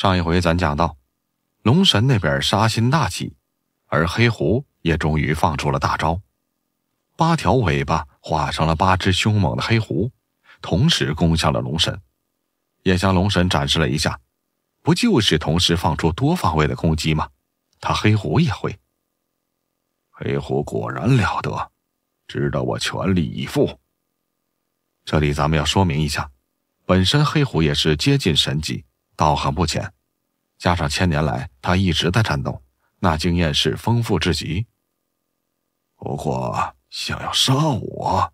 上一回咱讲到，龙神那边杀心大起，而黑狐也终于放出了大招，八条尾巴化成了八只凶猛的黑狐，同时攻向了龙神，也向龙神展示了一下，不就是同时放出多方位的攻击吗？他黑狐也会，黑狐果然了得，值得我全力以赴。这里咱们要说明一下，本身黑狐也是接近神级。道行不浅，加上千年来他一直在战斗，那经验是丰富至极。不过想要杀我，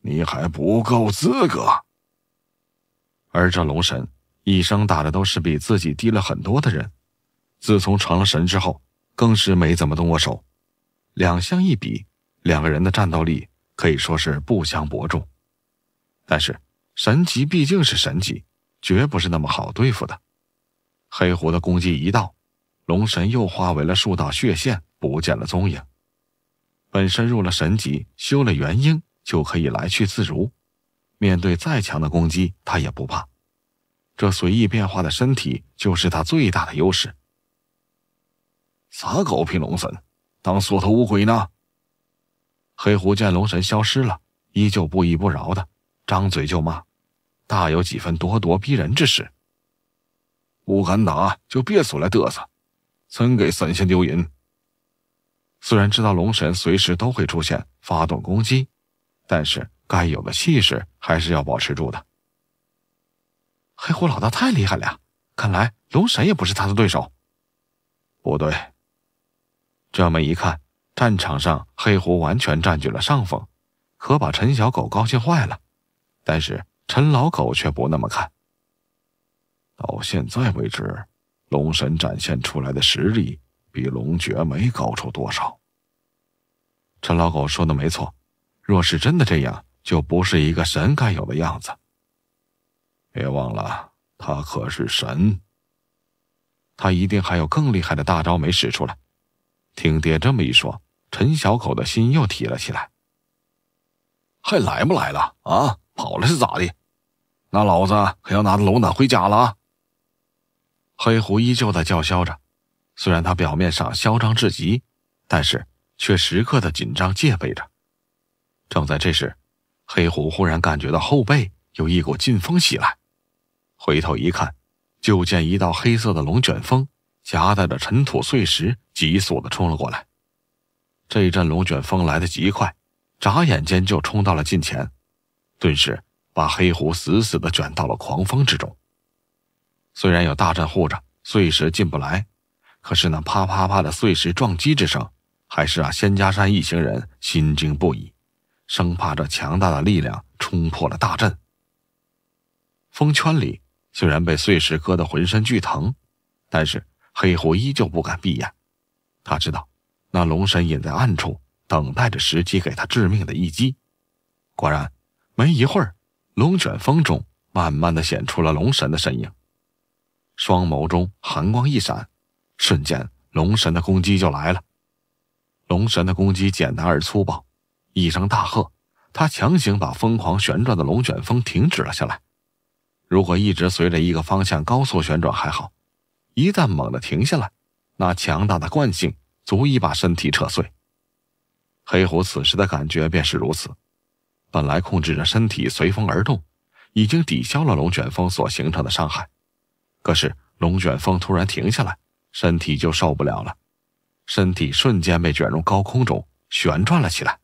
你还不够资格。而这龙神一生打的都是比自己低了很多的人，自从成了神之后，更是没怎么动过手。两相一比，两个人的战斗力可以说是不相伯仲。但是神级毕竟是神级，绝不是那么好对付的。黑狐的攻击一到，龙神又化为了数道血线，不见了踪影。本身入了神级，修了元婴，就可以来去自如。面对再强的攻击，他也不怕。这随意变化的身体，就是他最大的优势。啥狗屁龙神，当缩头乌龟呢？黑狐见龙神消失了，依旧不依不饶的张嘴就骂，大有几分咄咄逼人之势。不敢打就别出来嘚瑟，真给神仙丢人。虽然知道龙神随时都会出现发动攻击，但是该有的气势还是要保持住的。黑虎老大太厉害了，呀，看来龙神也不是他的对手。不对，这么一看，战场上黑虎完全占据了上风，可把陈小狗高兴坏了。但是陈老狗却不那么看。到现在为止，龙神展现出来的实力比龙诀没高出多少。陈老狗说的没错，若是真的这样，就不是一个神该有的样子。别忘了，他可是神，他一定还有更厉害的大招没使出来。听爹这么一说，陈小狗的心又提了起来。还来不来了啊？跑了是咋的？那老子可要拿着龙胆回家了啊！黑狐依旧在叫嚣着，虽然他表面上嚣张至极，但是却时刻的紧张戒备着。正在这时，黑狐忽然感觉到后背有一股劲风袭来，回头一看，就见一道黑色的龙卷风夹带着尘土碎石急速的冲了过来。这一阵龙卷风来的极快，眨眼间就冲到了近前，顿时把黑狐死死的卷到了狂风之中。虽然有大阵护着，碎石进不来，可是那啪啪啪的碎石撞击之声，还是让仙家山一行人心惊不已，生怕这强大的力量冲破了大阵。风圈里虽然被碎石割得浑身剧疼，但是黑虎依旧不敢闭眼，他知道那龙神隐在暗处，等待着时机给他致命的一击。果然，没一会儿，龙卷风中慢慢的显出了龙神的身影。双眸中寒光一闪，瞬间龙神的攻击就来了。龙神的攻击简单而粗暴，一声大喝，他强行把疯狂旋转的龙卷风停止了下来。如果一直随着一个方向高速旋转还好，一旦猛地停下来，那强大的惯性足以把身体扯碎。黑虎此时的感觉便是如此。本来控制着身体随风而动，已经抵消了龙卷风所形成的伤害。可是龙卷风突然停下来，身体就受不了了，身体瞬间被卷入高空中旋转了起来。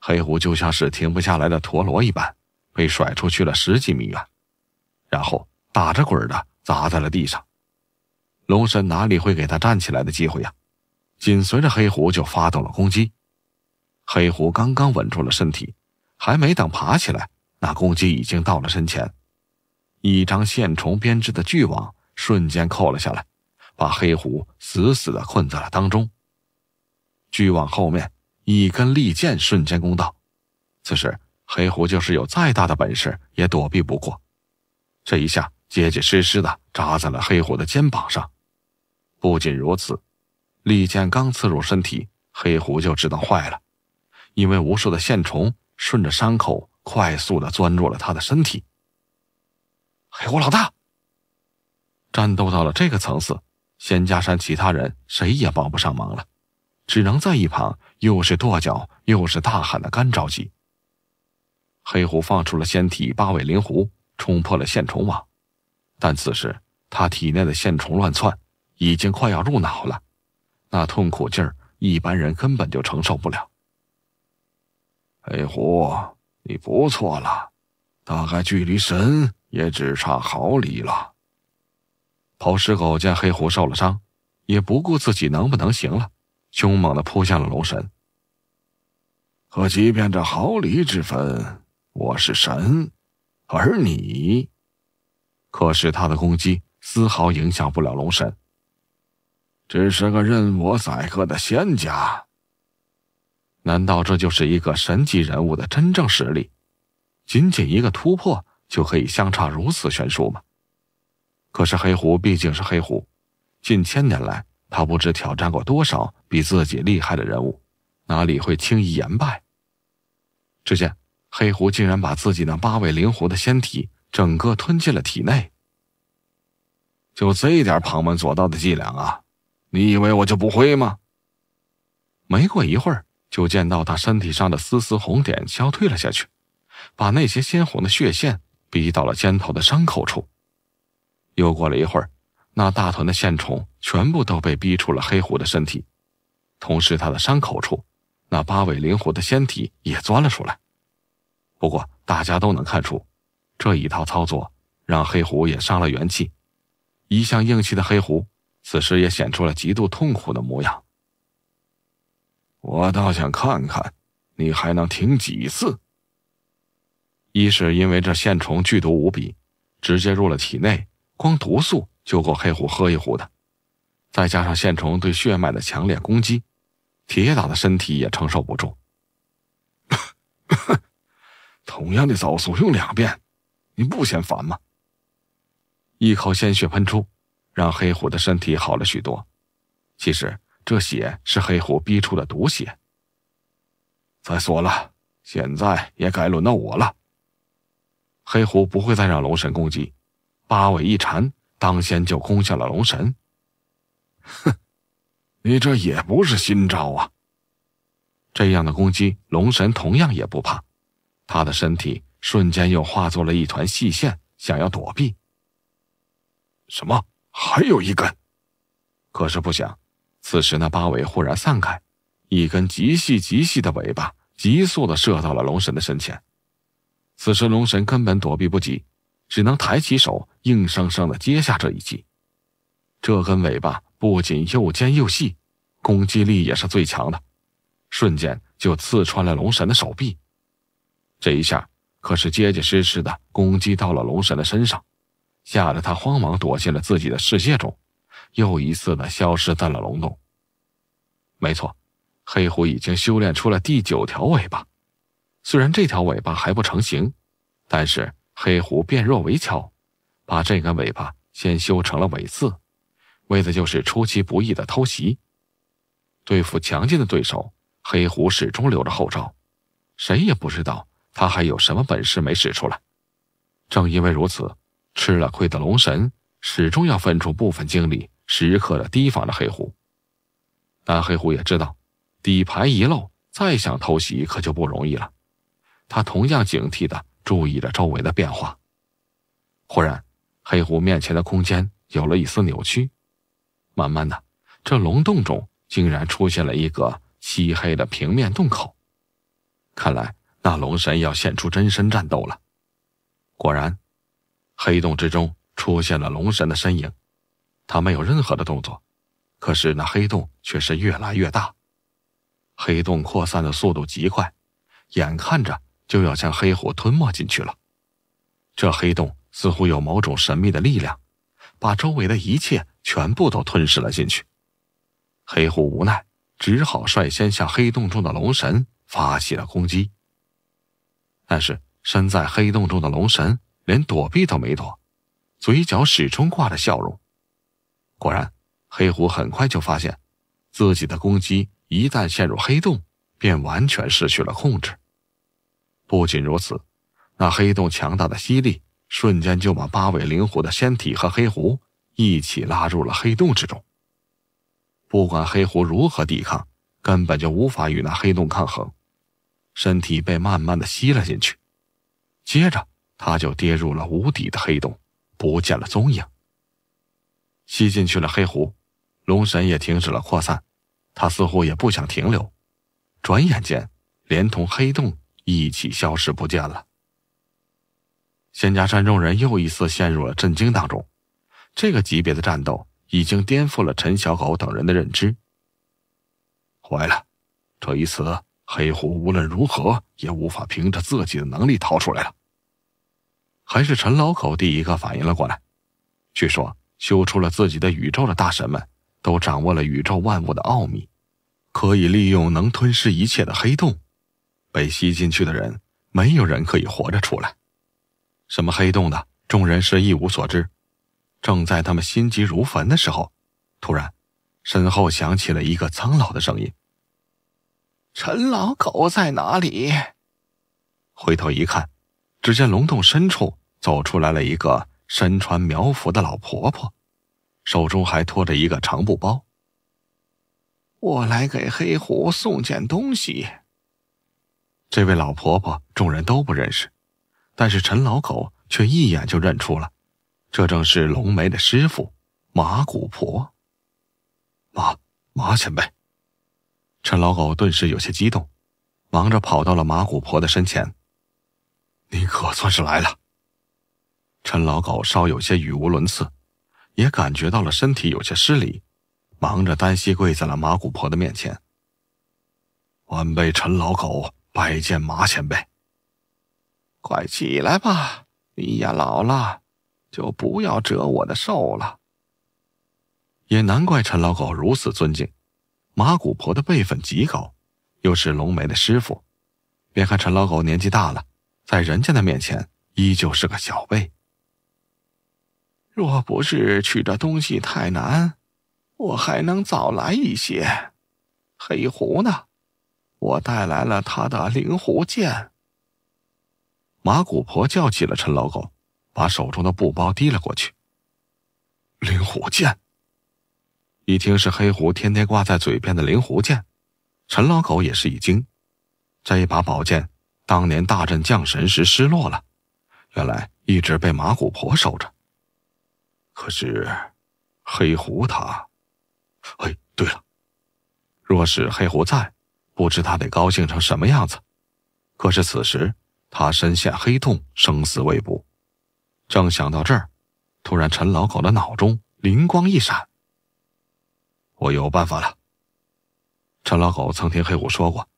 黑狐就像是停不下来的陀螺一般，被甩出去了十几米远，然后打着滚的砸在了地上。龙神哪里会给他站起来的机会呀？紧随着黑狐就发动了攻击。黑狐刚刚稳住了身体，还没等爬起来，那攻击已经到了身前。一张线虫编织的巨网瞬间扣了下来，把黑虎死死的困在了当中。巨网后面一根利剑瞬间攻到，此时黑虎就是有再大的本事也躲避不过，这一下结结实实的扎在了黑虎的肩膀上。不仅如此，利剑刚刺入身体，黑虎就知道坏了，因为无数的线虫顺着伤口快速的钻入了他的身体。黑虎老大，战斗到了这个层次，仙家山其他人谁也帮不上忙了，只能在一旁又是跺脚又是大喊的干着急。黑虎放出了仙体八尾灵狐，冲破了线虫网，但此时他体内的线虫乱窜，已经快要入脑了，那痛苦劲儿一般人根本就承受不了。黑狐，你不错了，大概距离神。也只差毫厘了。跑尸狗见黑狐受了伤，也不顾自己能不能行了，凶猛的扑向了龙神。可即便这毫厘之分，我是神，而你，可是他的攻击丝毫影响不了龙神，只是个任我宰割的仙家。难道这就是一个神级人物的真正实力？仅仅一个突破？就可以相差如此悬殊吗？可是黑狐毕竟是黑狐，近千年来他不知挑战过多少比自己厉害的人物，哪里会轻易言败？只见黑狐竟然把自己那八尾灵狐的仙体整个吞进了体内。就这一点旁门左道的伎俩啊，你以为我就不会吗？没过一会儿，就见到他身体上的丝丝红点消退了下去，把那些鲜红的血线。逼到了肩头的伤口处，又过了一会儿，那大团的线虫全部都被逼出了黑狐的身体，同时他的伤口处，那八尾灵狐的仙体也钻了出来。不过大家都能看出，这一套操作让黑狐也伤了元气。一向硬气的黑狐，此时也显出了极度痛苦的模样。我倒想看看，你还能挺几次。一是因为这线虫剧毒无比，直接入了体内，光毒素就够黑虎喝一壶的，再加上线虫对血脉的强烈攻击，铁打的身体也承受不住。同样的招数用两遍，你不嫌烦吗？一口鲜血喷出，让黑虎的身体好了许多。其实这血是黑虎逼出的毒血。再说了，现在也该轮到我了。黑狐不会再让龙神攻击，八尾一缠，当先就攻向了龙神。哼，你这也不是新招啊！这样的攻击，龙神同样也不怕，他的身体瞬间又化作了一团细线，想要躲避。什么？还有一根？可是不想，此时那八尾忽然散开，一根极细极细的尾巴，急速的射到了龙神的身前。此时，龙神根本躲避不及，只能抬起手，硬生生的接下这一击。这根尾巴不仅又尖又细，攻击力也是最强的，瞬间就刺穿了龙神的手臂。这一下可是结结实实的攻击到了龙神的身上，吓得他慌忙躲进了自己的世界中，又一次的消失在了龙洞。没错，黑虎已经修炼出了第九条尾巴。虽然这条尾巴还不成形，但是黑狐变弱为巧，把这根尾巴先修成了尾刺，为的就是出其不意的偷袭。对付强劲的对手，黑狐始终留着后招，谁也不知道他还有什么本事没使出来。正因为如此，吃了亏的龙神始终要分出部分精力，时刻的提防着黑狐。但黑狐也知道，底牌一露，再想偷袭可就不容易了。他同样警惕的注意着周围的变化。忽然，黑虎面前的空间有了一丝扭曲。慢慢的，这龙洞中竟然出现了一个漆黑的平面洞口。看来那龙神要现出真身战斗了。果然，黑洞之中出现了龙神的身影。他没有任何的动作，可是那黑洞却是越来越大。黑洞扩散的速度极快，眼看着。就要将黑虎吞没进去了，这黑洞似乎有某种神秘的力量，把周围的一切全部都吞噬了进去。黑虎无奈，只好率先向黑洞中的龙神发起了攻击。但是身在黑洞中的龙神连躲避都没躲，嘴角始终挂着笑容。果然，黑虎很快就发现，自己的攻击一旦陷入黑洞，便完全失去了控制。不仅如此，那黑洞强大的吸力瞬间就把八尾灵狐的仙体和黑狐一起拉入了黑洞之中。不管黑狐如何抵抗，根本就无法与那黑洞抗衡，身体被慢慢的吸了进去。接着，他就跌入了无底的黑洞，不见了踪影。吸进去了黑狐，龙神也停止了扩散，他似乎也不想停留，转眼间连同黑洞。一起消失不见了。仙家山众人又一次陷入了震惊当中。这个级别的战斗已经颠覆了陈小狗等人的认知。坏了，这一次黑狐无论如何也无法凭着自己的能力逃出来了。还是陈老口第一个反应了过来。据说修出了自己的宇宙的大神们都掌握了宇宙万物的奥秘，可以利用能吞噬一切的黑洞。被吸进去的人，没有人可以活着出来。什么黑洞的？众人是一无所知。正在他们心急如焚的时候，突然，身后响起了一个苍老的声音：“陈老狗在哪里？”回头一看，只见龙洞深处走出来了一个身穿苗服的老婆婆，手中还拖着一个长布包。“我来给黑狐送件东西。”这位老婆婆，众人都不认识，但是陈老狗却一眼就认出了，这正是龙梅的师傅马古婆。马马前辈，陈老狗顿时有些激动，忙着跑到了马古婆的身前。你可算是来了。陈老狗稍有些语无伦次，也感觉到了身体有些失礼，忙着单膝跪在了马古婆的面前。晚辈陈老狗。拜见马前辈！快起来吧，你呀老了，就不要折我的寿了。也难怪陈老狗如此尊敬，马古婆的辈分极高，又是龙梅的师傅。别看陈老狗年纪大了，在人家的面前依旧是个小辈。若不是取这东西太难，我还能早来一些。黑狐呢？我带来了他的灵狐剑。麻姑婆叫起了陈老狗，把手中的布包递了过去。灵狐剑，一听是黑狐天天挂在嘴边的灵狐剑，陈老狗也是一惊。这一把宝剑当年大阵降神时失落了，原来一直被麻姑婆守着。可是，黑狐他……哎，对了，若是黑狐在……不知他得高兴成什么样子，可是此时他身陷黑洞，生死未卜。正想到这儿，突然陈老狗的脑中灵光一闪：“我有办法了。”陈老狗曾听黑虎说过，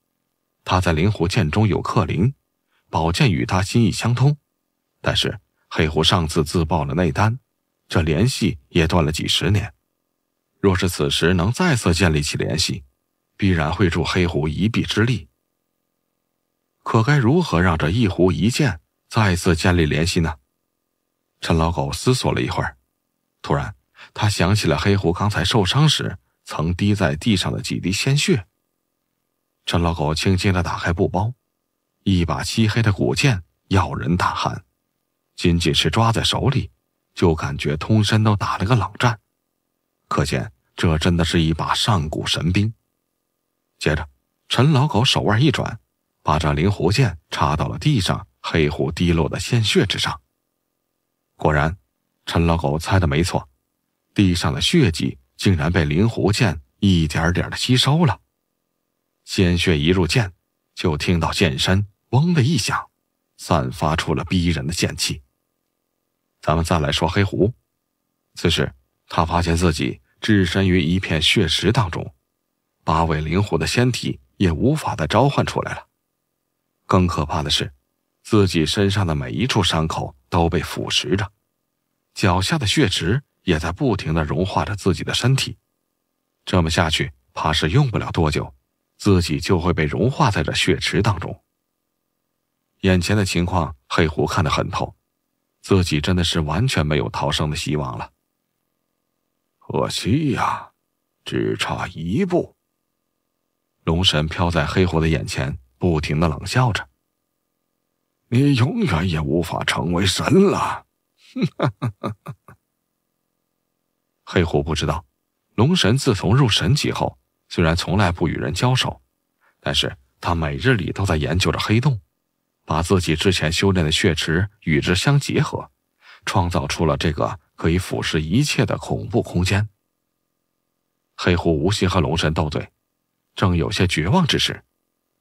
他在灵狐剑中有克灵宝剑，与他心意相通。但是黑虎上次自爆了内丹，这联系也断了几十年。若是此时能再次建立起联系。必然会助黑狐一臂之力。可该如何让这一狐一剑再次建立联系呢？陈老狗思索了一会儿，突然他想起了黑狐刚才受伤时曾滴在地上的几滴鲜血。陈老狗轻轻的打开布包，一把漆黑的古剑咬人大喊，仅仅是抓在手里，就感觉通身都打了个冷战，可见这真的是一把上古神兵。接着，陈老狗手腕一转，把这灵狐剑插到了地上黑狐滴落的鲜血之上。果然，陈老狗猜的没错，地上的血迹竟然被灵狐剑一点点的吸收了。鲜血一入剑，就听到剑身“嗡”的一响，散发出了逼人的剑气。咱们再来说黑狐，此时他发现自己置身于一片血池当中。八尾灵狐的仙体也无法再召唤出来了，更可怕的是，自己身上的每一处伤口都被腐蚀着，脚下的血池也在不停的融化着自己的身体，这么下去，怕是用不了多久，自己就会被融化在这血池当中。眼前的情况，黑狐看得很透，自己真的是完全没有逃生的希望了。可惜呀，只差一步。龙神飘在黑虎的眼前，不停的冷笑着：“你永远也无法成为神了！” 黑虎不知道，龙神自从入神级后，虽然从来不与人交手，但是他每日里都在研究着黑洞，把自己之前修炼的血池与之相结合，创造出了这个可以腐蚀一切的恐怖空间。黑虎无心和龙神斗嘴。正有些绝望之时，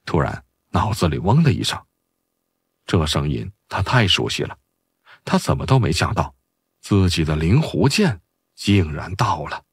突然脑子里嗡的一声，这声音他太熟悉了，他怎么都没想到，自己的灵狐剑竟然到了。